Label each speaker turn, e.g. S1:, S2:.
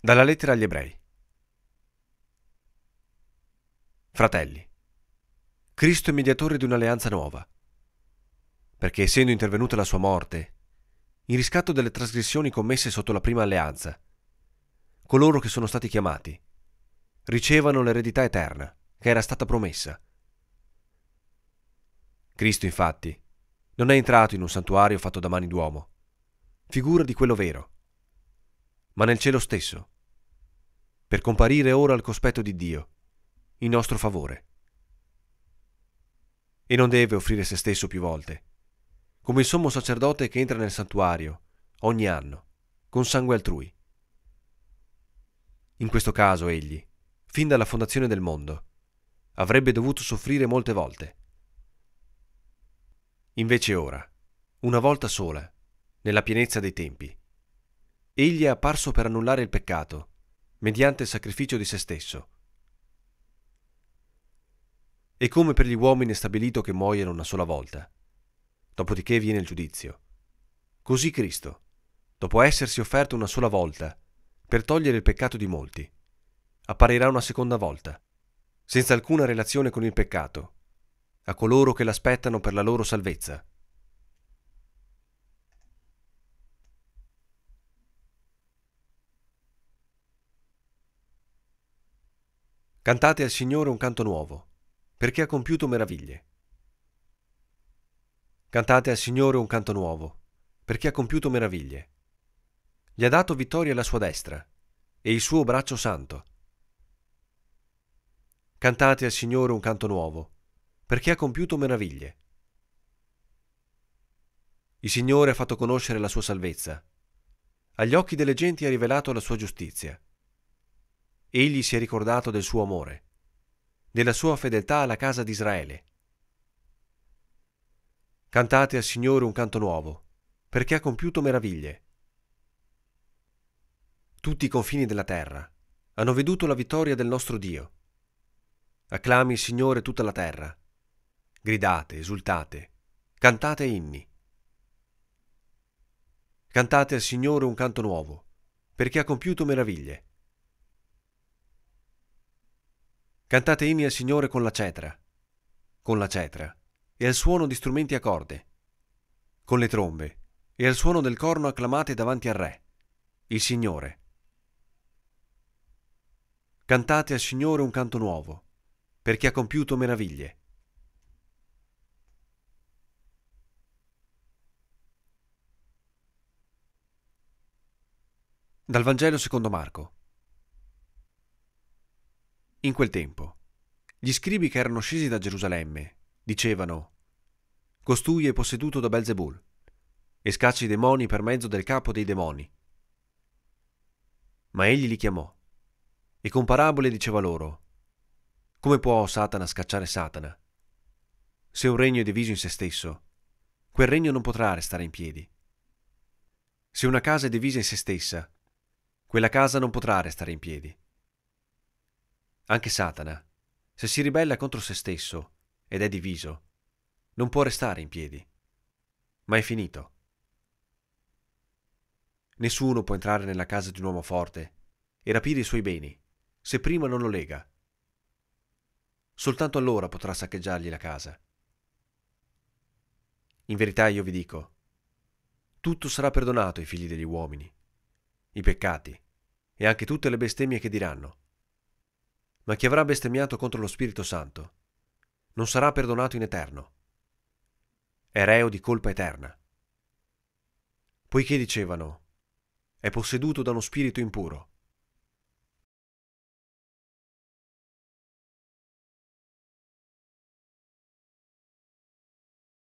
S1: Dalla lettera agli ebrei. Fratelli, Cristo è mediatore di un'alleanza nuova, perché essendo intervenuta la sua morte, in riscatto delle trasgressioni commesse sotto la prima alleanza, coloro che sono stati chiamati ricevano l'eredità eterna che era stata promessa. Cristo infatti non è entrato in un santuario fatto da mani d'uomo, figura di quello vero, ma nel cielo stesso, per comparire ora al cospetto di Dio, in nostro favore. E non deve offrire se stesso più volte, come il sommo sacerdote che entra nel santuario ogni anno, con sangue altrui. In questo caso egli, fin dalla fondazione del mondo, avrebbe dovuto soffrire molte volte. Invece ora, una volta sola, nella pienezza dei tempi, egli è apparso per annullare il peccato, mediante il sacrificio di se stesso. E come per gli uomini è stabilito che muoiano una sola volta. Dopodiché viene il giudizio. Così Cristo, dopo essersi offerto una sola volta, per togliere il peccato di molti, apparirà una seconda volta, senza alcuna relazione con il peccato, a coloro che l'aspettano per la loro salvezza. Cantate al Signore un canto nuovo, perché ha compiuto meraviglie. Cantate al Signore un canto nuovo, perché ha compiuto meraviglie. Gli ha dato vittoria la sua destra e il suo braccio santo. Cantate al Signore un canto nuovo, perché ha compiuto meraviglie. Il Signore ha fatto conoscere la sua salvezza. Agli occhi delle genti ha rivelato la sua giustizia. Egli si è ricordato del suo amore, della sua fedeltà alla casa di Israele. Cantate al Signore un canto nuovo, perché ha compiuto meraviglie. Tutti i confini della terra hanno veduto la vittoria del nostro Dio. Acclami il Signore tutta la terra. Gridate, esultate, cantate inni. Cantate al Signore un canto nuovo, perché ha compiuto meraviglie. Cantate inni al Signore con la cetra, con la cetra, e al suono di strumenti a corde, con le trombe, e al suono del corno acclamate davanti al Re, il Signore. Cantate al Signore un canto nuovo, perché ha compiuto meraviglie. Dal Vangelo secondo Marco. In quel tempo, gli scribi che erano scesi da Gerusalemme dicevano: Costui è posseduto da Belzebul e scaccia i demoni per mezzo del capo dei demoni. Ma egli li chiamò e con parabole diceva loro: Come può Satana scacciare Satana? Se un regno è diviso in se stesso, quel regno non potrà restare in piedi. Se una casa è divisa in se stessa, quella casa non potrà restare in piedi. Anche Satana, se si ribella contro se stesso ed è diviso, non può restare in piedi. Ma è finito. Nessuno può entrare nella casa di un uomo forte e rapire i suoi beni, se prima non lo lega. Soltanto allora potrà saccheggiargli la casa. In verità io vi dico, tutto sarà perdonato ai figli degli uomini, i peccati e anche tutte le bestemmie che diranno ma chi avrà bestemmiato contro lo Spirito Santo non sarà perdonato in eterno. È reo di colpa eterna. Poiché dicevano, è posseduto da uno spirito impuro.